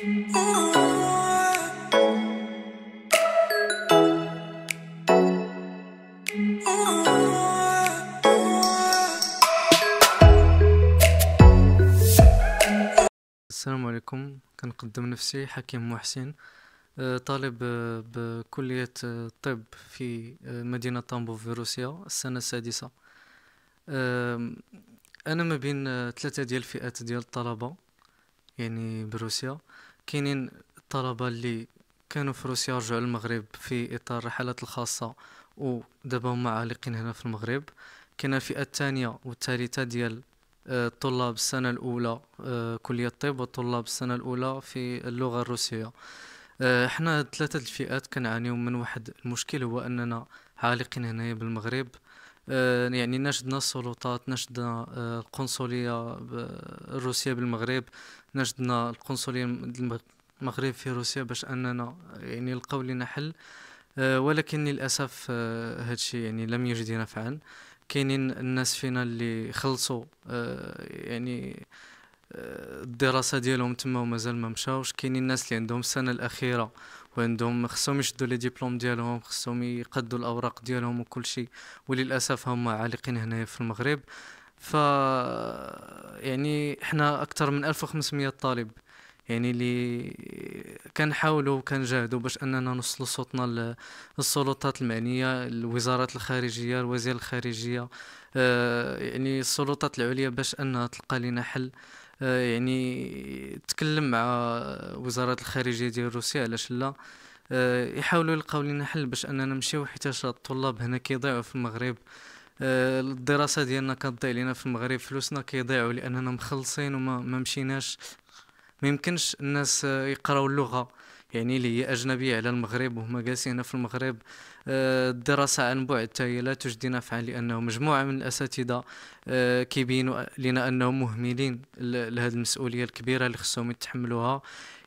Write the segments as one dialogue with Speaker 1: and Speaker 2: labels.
Speaker 1: السلام عليكم كنقدم نفسي حكيم محسن آه، طالب آه، بكلية الطب آه، في مدينة طامبو في روسيا السنة السادسة أنا ما بين ثلاثة ديال الفئات ديال الطلبة يعني بروسيا كاينين الطلبه اللي كانوا في روسيا رجعوا للمغرب في اطار الرحلات الخاصه ودابا هما عالقين هنا في المغرب كاينه الفئه الثانيه والثالثه ديال آه، طلاب السنة الأولى آه، كلية الطب وطلاب السنة الأولى في اللغة الروسية آه، حنا ثلاثة الفئات كنعانيو من واحد المشكل هو أننا عالقين هنايا بالمغرب آه، يعني نشدنا السلطات نشدنا آه، القنصلية الروسية بالمغرب نشدنا القنصلية المغرب في روسيا باش أننا يعني القول لنا حل آه، ولكن للأسف هادشي يعني لم يجدي نفعا كاينين الناس فينا اللي خلصوا يعني الدراسة ديالهم تما ومازال ما مشاوش كاينين الناس اللي عندهم السنة الأخيرة وعندهم خصهم يشدوا لي ديبلوم ديالهم خصهم يقدوا الاوراق ديالهم وكل شيء وللاسف هم عالقين هنايا في المغرب ف يعني حنا اكثر من 1500 طالب يعني اللي كنحاولوا وكنجاهدوا باش اننا نوصلوا صوتنا للسلطات المعنيه الوزارات الخارجيه الوزير الخارجيه آه، يعني السلطات العليا باش انها تلقى لنا حل يعني تكلم مع وزاره الخارجيه ديال روسيا علاش لا آه، يحاولوا يلقاو لنا حل باش اننا نمشيو حيت الطلاب هنا كيضيعوا في المغرب آه، الدراسه ديالنا كتضيع لنا في المغرب فلوسنا كيضيعوا لاننا مخلصين وما مشيناش ما يمكنش الناس آه، يقراو اللغه يعني اللي هي أجنبية على المغرب وهما جالسين هنا في المغرب الدراسة آه، عن بعد هي لا تجدي نفعا لأنه مجموعة من الأساتذة آه، كيبينوا لنا أنهم مهملين لهذه المسؤولية الكبيرة اللي خصهم يتحملوها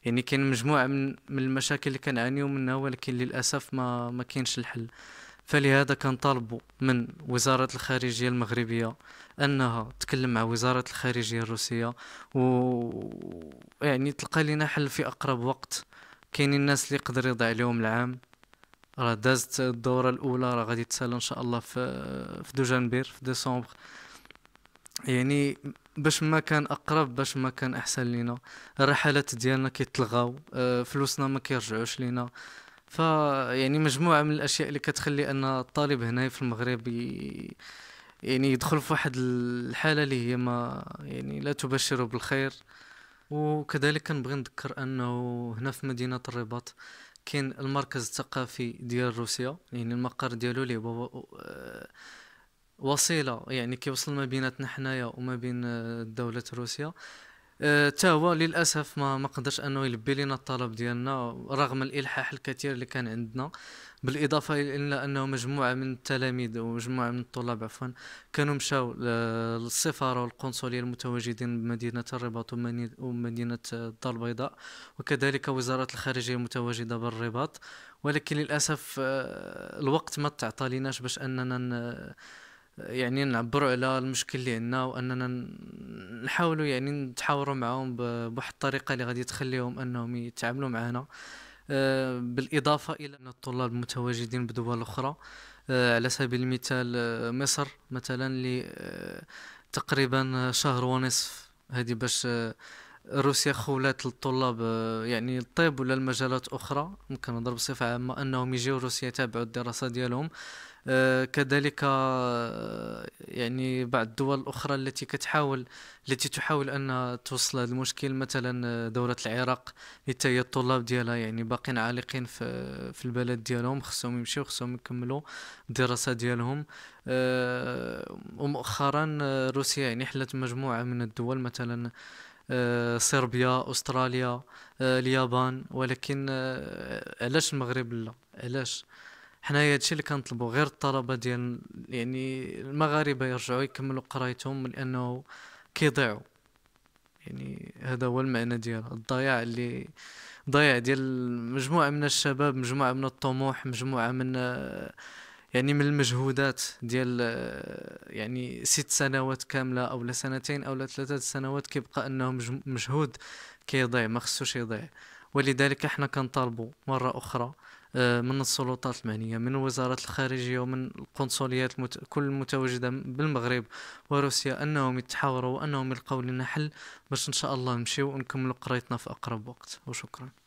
Speaker 1: يعني كاين مجموعة من المشاكل اللي كنعانيو منها ولكن للأسف ما ما كاينش الحل فلهذا كنطالبوا من وزارة الخارجية المغربية أنها تكلم مع وزارة الخارجية الروسية و يعني تلقى لنا حل في أقرب وقت كاينين الناس اللي يقدر يضيع عليهم العام راه دازت الدوره الاولى راه غادي تسالى ان شاء الله في في دوجانبير في ديسمبر يعني باش ما كان اقرب باش ما كان احسن لينا الرحلات ديالنا كيتلغاو آه، فلوسنا ما كيرجعوش لينا ف يعني مجموعه من الاشياء اللي كتخلي ان الطالب هنا في المغرب ي... يعني يدخل في واحد الحاله اللي هي ما يعني لا تبشر بالخير وكذلك كنبغي نذكر انه هنا في مدينه الرباط كاين المركز الثقافي ديال روسيا يعني المقر ديالو اللي هو آه، وسيله يعني كيوصل ما بيناتنا حنايا وما بين آه، دوله روسيا تا هو للاسف ما ما قدرش انه يلبي لنا الطلب ديالنا رغم الالحاح الكثير اللي كان عندنا بالاضافه الى انه مجموعه من التلاميذ ومجموعه من الطلاب عفوا كانوا مشاو للسفاره والقنصليه المتواجدين بمدينه الرباط ومدينه الدار البيضاء وكذلك وزاره الخارجيه المتواجده بالرباط ولكن للاسف آه، الوقت ما تعطى لناش باش اننا يعني نعبروا على المشكل اللي عندنا واننا نحاولوا يعني نتحاوروا معاهم بواحد الطريقه اللي غادي تخليهم انهم يتعاملوا معنا آه، بالاضافه الى ان الطلاب المتواجدين بدول اخرى آه، على سبيل المثال آه، مصر مثلا اللي تقريبا شهر ونصف هذه باش روسيا خولات للطلاب آه، يعني الطب ولا المجالات اخرى ممكن نضرب بصفه عامه انهم يجيو روسيا يتابعوا الدراسه ديالهم آه، كذلك آه، يعني بعض الدول الاخرى التي كتحاول التي تحاول ان توصل هذا المشكل مثلا دوله العراق حتى هي الطلاب ديالها يعني باقين عالقين في في البلد ديالهم خصهم يمشيو خصهم يكملوا الدراسه ديالهم ومؤخرا روسيا يعني حلت مجموعه من الدول مثلا آه، صربيا استراليا آه، اليابان ولكن آه، علاش المغرب لا علاش حنايا هادشي اللي كنطلبوا غير الطلبه ديال يعني المغاربه يرجعوا يكملوا قرايتهم لانه كيضيعوا يعني هذا هو المعنى ديال الضياع اللي ضياع ديال مجموعه من الشباب مجموعه من الطموح مجموعه من يعني من المجهودات ديال آه، يعني ست سنوات كامله او سنتين او لا ثلاثه سنوات كيبقى انه مجهود كيضيع ما خصوش يضيع ولذلك احنا كنطالبوا مره اخرى آه، من السلطات المعنيه من وزاره الخارجيه ومن القنصليات المت... كل المتواجده بالمغرب وروسيا انهم يتحاوروا وانهم يلقوا لنا حل باش ان شاء الله نمشيو ونكملوا قرايتنا في اقرب وقت وشكرا